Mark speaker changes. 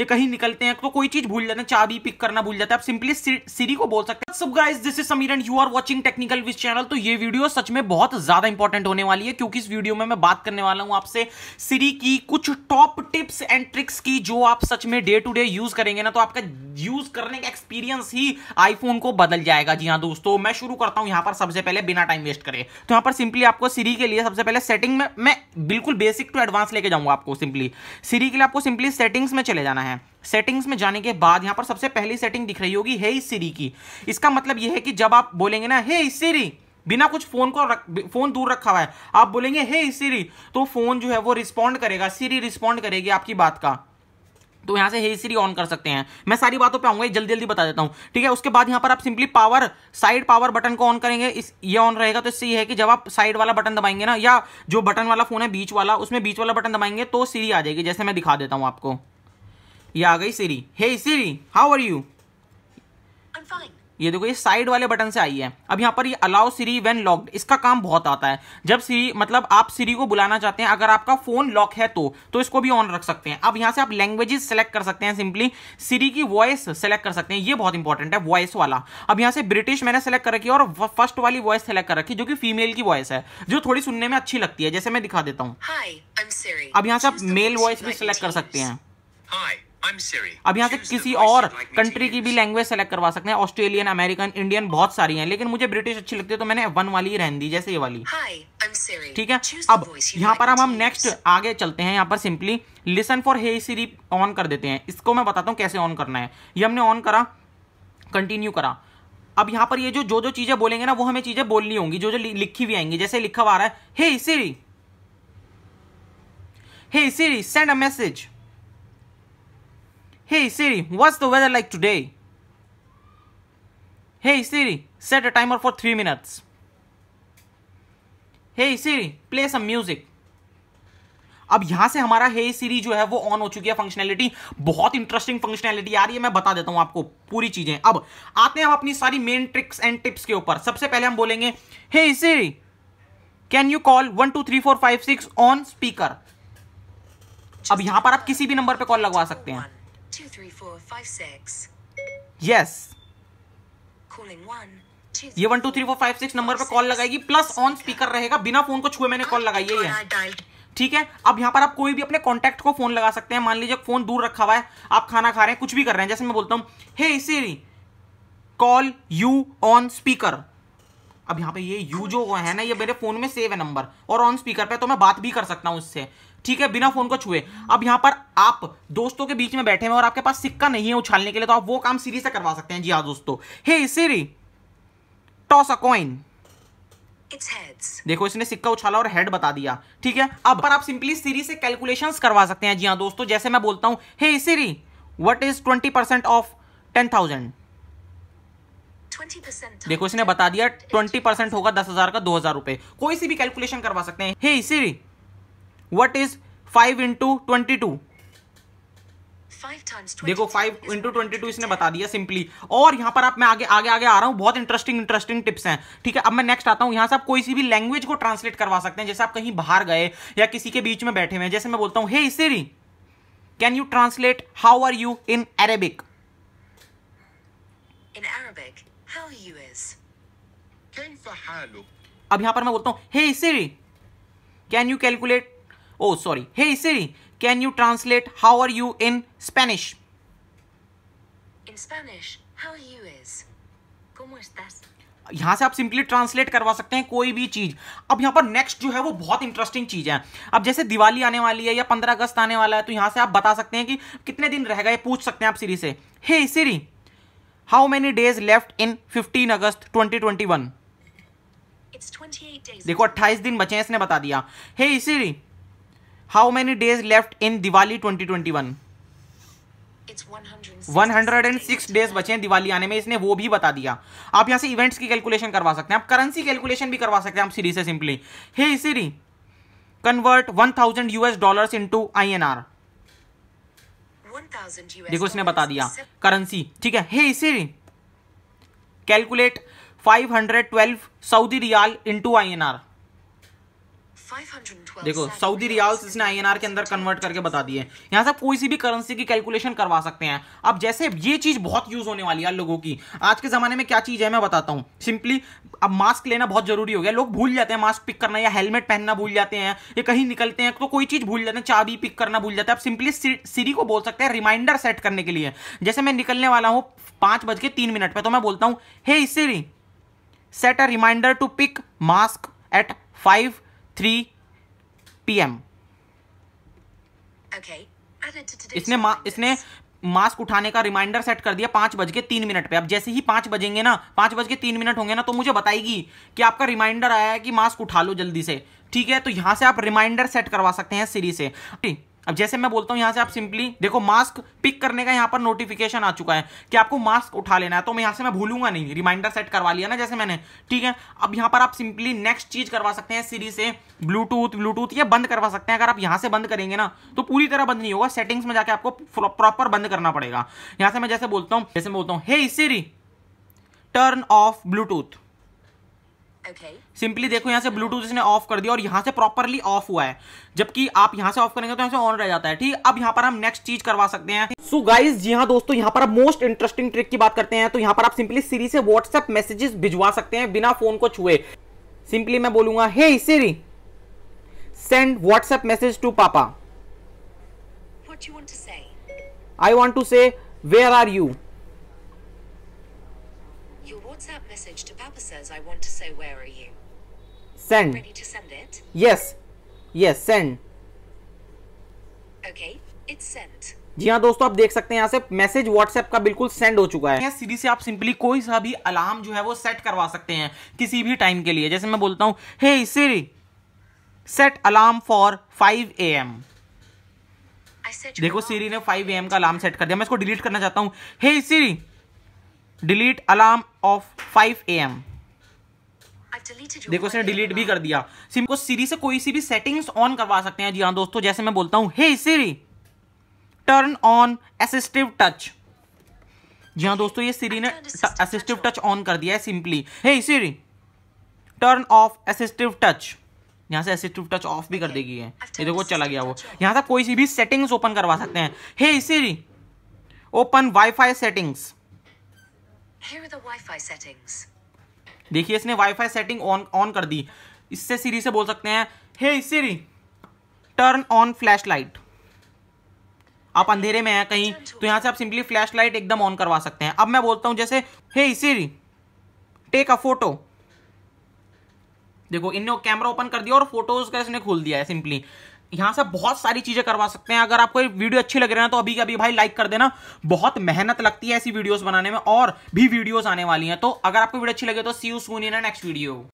Speaker 1: ये कहीं निकलते हैं तो कोई चीज भूल जाते हैं चाबी पिक करना भूल जाता है आप सिंपली सीरी को बोल सकते हैं सब guys this is Sameer and you are watching technical which channel तो ये वीडियो सच में बहुत ज्यादा इंपॉर्टेंट होने वाली है क्योंकि इस वीडियो में मैं बात करने वाला हूं आपसे सीरी की कुछ टॉप टिप्स एंड ट्रिक्स की जो आप सच में डे टू डे यूज करेंगे ना तो आपका यूज करने का एक्सपीरियंस ही आईफोन को बदल जाएगा जी हाँ दोस्तों मैं शुरू करता हूं यहां पर सबसे पहले बिना टाइम वेस्ट करे तो यहां पर सिंपली आपको सीरी के लिए सबसे पहले सेटिंग में मैं बिल्कुल बेसिक टू एडवांस लेके जाऊंगा आपको सिंपली सीरी के लिए आपको सिंपली सेटिंग्स में चले जाना है सेटिंग्स में जाने के बाद यहाँ पर सबसे पहली सेटिंग दिख रही होगी हे इस सीरी की इसका मतलब यह है कि जब आप बोलेंगे ना हे इस सीरी बिना कुछ फोन को रख फोन दूर रखा हुआ है आप बोलेंगे हे hey, सीरी तो फोन जो है वो रिस्पॉन्ड करेगा सीरी रिस्पॉन्ड करेगी आपकी बात का तो यहाँ से हे सीरी ऑन कर सकते हैं मैं सारी बातों पे आऊंगा जल्दी जल्दी बता देता हूँ ठीक है उसके बाद यहाँ पर आप simply power side power button को ऑन करेंगे इस ये ऑन रहेगा तो इससे ये है कि जब आप साइड वाला बटन दबाएंगे ना या जो बटन वाला फोन है बीच वाला उसमें बीच वाला बटन दबाएंगे तो सीरी आ जाएगी जैसे मैं दिखा देता हूँ आपको ये आ गई Siri hey Siri how are you ये देखो ये साइड वाले बटन से आई है अब यहाँ पर ये अलाउ सीरी वेन लॉक्ड इसका काम बहुत आता है जब सीरी मतलब आप सीरी को बुलाना चाहते हैं अगर आपका फोन लॉक है तो, तो इसको भी ऑन रख सकते हैं अब यहाँ से आप लैंग्वेजेस सेलेक्ट कर सकते हैं सिंपली सीरी की वॉइस सेलेक्ट कर सकते हैं ये बहुत इंपॉर्टेंट है वॉइस वाला अब यहाँ से ब्रिटिश मैंने सेलेक्ट कर रखी और फर्स्ट वाली वॉइस सेलेक्ट कर रखी जो कि फीमेल की वॉइस है जो थोड़ी सुनने में अच्छी लगती है जैसे मैं दिखा देता हूँ अब यहाँ से आप मेल वॉइस भी सिलेक्ट कर सकते हैं अब यहाँ से किसी और कंट्री की भी लैंग्वेज सेलेक्ट करवा सकते हैं ऑस्ट्रेलियन अमेरिकन इंडियन बहुत सारी हैं लेकिन मुझे ब्रिटिश अच्छी लगती है तो मैंने वन वाली ही रहन दी जैसे ये वाली ठीक है अब यहाँ पर हम हम नेक्स्ट आगे चलते हैं यहाँ पर simply listen for hey Siri on कर देते हैं इसको मैं बताता हूँ कैसे ऑन करना है ये हमने ऑन करा कंटिन्यू करा अब यहाँ पर ये जो जो जो चीज़ें बोलेंगे ना वो हमें चीज़ें बोलनी होंगी जो जो लिखी हुई आएंगी जैसे लिखा हुआ रहा है hey Siri hey Siri send a message Hey Siri, what's the weather like today? Hey Siri, set a timer for 3 minutes. Hey Siri, play some music. अब यहां से हमारा हे सीरी जो है वो ऑन हो चुकी है फंक्शनैलिटी बहुत इंटरेस्टिंग फंक्शनैलिटी आ रही है मैं बता देता हूं आपको पूरी चीजें अब आते हैं हम अपनी सारी मेन ट्रिक्स एंड टिप्स के ऊपर सबसे पहले हम बोलेंगे hey Siri can you call one two three four five six on speaker अब यहां पर आप किसी भी नंबर पर कॉल लगवा सकते हैं two, three, four, five, six. Yes. Calling one. ये one two three four five six number पर कॉल लगाएगी प्लस ऑन स्पीकर रहेगा बिना फोन को छुए मैंने कॉल लगाई है ठीक है अब यहाँ पर आप कोई भी अपने कॉन्टेक्ट को फोन लगा सकते हैं मान लीजिए फोन दूर रखा हुआ है आप खाना खा रहे हैं कुछ भी कर रहे हैं जैसे मैं बोलता हूँ hey Siri call you on speaker अब यहाँ पे ये यू जो है ना ये मेरे फोन में सेव है नंबर और ऑन स्पीकर पे तो मैं बात भी कर सकता हूँ उससे ठीक है बिना फोन को छुए अब यहां पर आप दोस्तों के बीच में बैठे हैं और आपके पास सिक्का नहीं है उछालने के लिए तो आप वो काम सीरी से करवा सकते हैं जी हाँ दोस्तों हे सीरी टॉस अ कॉइन देखो इसने सिक्का उछाला और हेड बता दिया ठीक है अब पर आप सिंपली सीरी से कैलकुलेशंस करवा सकते हैं जी हाँ दोस्तों जैसे मैं बोलता हूं hey Siri what is twenty percent of ten thousand देखो इसने बता दिया ट्वेंटी परसेंट होगा दस हजार का दो हजार रुपए कोई सी भी कैलकुलेशन करवा सकते हैं hey Siri what is five into twenty two देखो फाइव इंटू ट्वेंटी टू इसने बता दिया सिंपली और यहां पर आप मैं आगे आगे आगे आ रहा हूं बहुत इंटरेस्टिंग इंटरेस्टिंग टिप्स हैं ठीक है अब मैं नेक्स्ट आता हूं यहां से आप कोई सी भी लैंग्वेज को ट्रांसलेट करवा सकते हैं जैसे आप कहीं बाहर गए या किसी के बीच में बैठे हुए जैसे मैं बोलता हूँ hey hey, can you translate how are you in Arabic In Arabic, how अब यहां पर मैं बोलता हूँ hey Siri can you calculate oh sorry hey siri can you translate how are you in spanish in spanish how are you is como से आप simply translate करवा सकते हैं कोई भी चीज अब यहां पर नेक्स्ट जो है वो बहुत इंटरेस्टिंग चीज है अब जैसे दिवाली आने वाली है या पंद्रह अगस्त आने वाला है तो यहां से आप बता सकते हैं कि कितने दिन रह गए पूछ सकते हैं आप सीरी से hey Siri how many days left in fifteen August twenty twenty one देखो अट्ठाईस दिन बचे हैं इसने बता दिया hey hey, Siri how many days left in Diwali twenty twenty one one hundred and six days बचे हैं दिवाली आने में इसने वो भी बता दिया आप यहां से इवेंट्स की कैलकुलेशन करवा सकते हैं आप करेंसी कैलकुलेशन भी करवा सकते हैं आप सीरी से simply hey Siri convert one thousand US dollar to I N R देखो इसने बता दिया करेंसी ठीक है hey Siri calculate five hundred twelve Saudi riyal into I N R देखो सऊदी रियाल्स इसने आईएनआर के अंदर कन्वर्ट करके बता दिए यहाँ से कोई सी भी करेंसी की कैलकुलेशन करवा सकते हैं अब जैसे ये चीज़ बहुत यूज़ होने वाली है लोगों की आज के ज़माने में क्या चीज़ है मैं बताता हूँ सिंपली अब मास्क लेना बहुत ज़रूरी हो गया लोग भूल जाते हैं मास्क पिक करना या हेलमेट पहनना भूल जाते हैं या कहीं निकलते हैं तो कोई चीज़ भूल जाते हैं चाबी पिक करना भूल जाते हैं अब सिंपली सीरी को बोल सकते हैं रिमाइंडर सेट करने के लिए जैसे मैं निकलने वाला हूँ पांच बज के तीन मिनट पर तो मैं बोलता हूँ hey Siri set a reminder to pick mask at five 3 PM okay. इसने मा, इसने मास्क उठाने का रिमाइंडर सेट कर दिया पांच बज के तीन मिनट पे अब जैसे ही पांच बजेंगे ना पांच बज के तीन मिनट होंगे ना तो मुझे बताएगी कि आपका रिमाइंडर आया है कि मास्क उठा लो जल्दी से ठीक है तो यहां से आप रिमाइंडर सेट करवा सकते हैं सीरी से अब जैसे मैं बोलता हूं यहां से आप सिंपली देखो मास्क पिक करने का यहां पर नोटिफिकेशन आ चुका है कि आपको मास्क उठा लेना है तो मैं यहां से मैं भूलूंगा नहीं रिमाइंडर सेट करवा लिया ना जैसे मैंने ठीक है अब यहां पर आप सिंपली नेक्स्ट चीज करवा सकते हैं सीरी से ब्लूटूथ ब्लूटूथ ये बंद करवा सकते हैं अगर आप यहां से बंद करेंगे ना तो पूरी तरह बंद नहीं होगा सेटिंग्स में जाकर आपको प्रॉपर बंद करना पड़ेगा यहां से मैं जैसे बोलता हूं जैसे मैं बोलता हूँ hey Siri turn off Bluetooth simply okay. देखो यहाँ से ब्लूटूथ इसने ऑफ कर दिया और यहाँ से प्रॉपरली ऑफ हुआ है जबकि आप यहाँ से ऑफ करेंगे तो यहाँ से ऑन रह जाता है ठीक अब यहाँ पर हम नेक्स्ट चीज करवा सकते हैं सो so गाइस जी हाँ दोस्तों यहाँ पर आप मोस्ट इंटरेस्टिंग ट्रिक की बात करते हैं तो यहाँ पर आप सिंपली सीरी से व्हाट्सएप मैसेजेस भिजवा सकते हैं बिना फोन को छुए सिंपली मैं बोलूंगा hey hey, Siri send WhatsApp message to papa I want to say where are you WhatsApp message to Papa says I want to say where are you? Send. Ready to send it? Yes. Yes, send. Okay, it's sent. जी हाँ दोस्तों आप देख सकते हैं यहाँ से message WhatsApp का बिल्कुल सेंड हो चुका है सीधी से आप सिंपली कोई सा भी अलार्म जो है वो सेट करवा सकते हैं किसी भी टाइम के लिए जैसे मैं बोलता हूँ hey Siri set alarm for 5 A M देखो सीरी ने 5 ए एम का अलार्म सेट कर दिया मैं इसको डिलीट करना चाहता हूँ hey Siri delete alarm of 5 A M देखो इसने डिलीट भी कर दिया सिम को सीरी से कोई सी भी सेटिंग्स ऑन करवा सकते हैं जी हाँ दोस्तों जैसे मैं बोलता हूं hey Siri turn on assistive touch जी हाँ दोस्तों ये सीरी ने असिस्टिव टच ऑन कर दिया है simply hey Siri turn off assistive touch यहां से असिस्टिव टच ऑफ भी कर देगी है ये देखो चला गया वो यहां से कोई सी भी सेटिंग्स ओपन करवा सकते हैं hey Siri open WiFi settings Here are the Wi-Fi settings. देखिए इसने वाईफाई सेटिंग ऑन ऑन कर दी इससे सीरी से बोल सकते हैं hey Siri turn on flash light आप अंधेरे में हैं कहीं तो यहाँ से आप सिंपली फ्लैश लाइट एकदम ऑन करवा सकते हैं अब मैं बोलता हूँ जैसे हे सीरी टेक अ फोटो देखो इनने कैमरा ओपन कर दिया और फोटोज का इसने खोल दिया है सिंपली यहां से बहुत सारी चीजें करवा सकते हैं अगर आपको वीडियो अच्छी लग रही है तो अभी अभी भाई लाइक कर देना बहुत मेहनत लगती है ऐसी वीडियोस बनाने में और भी वीडियोस आने वाली हैं तो अगर आपको वीडियो अच्छी लगे तो see you soon in next video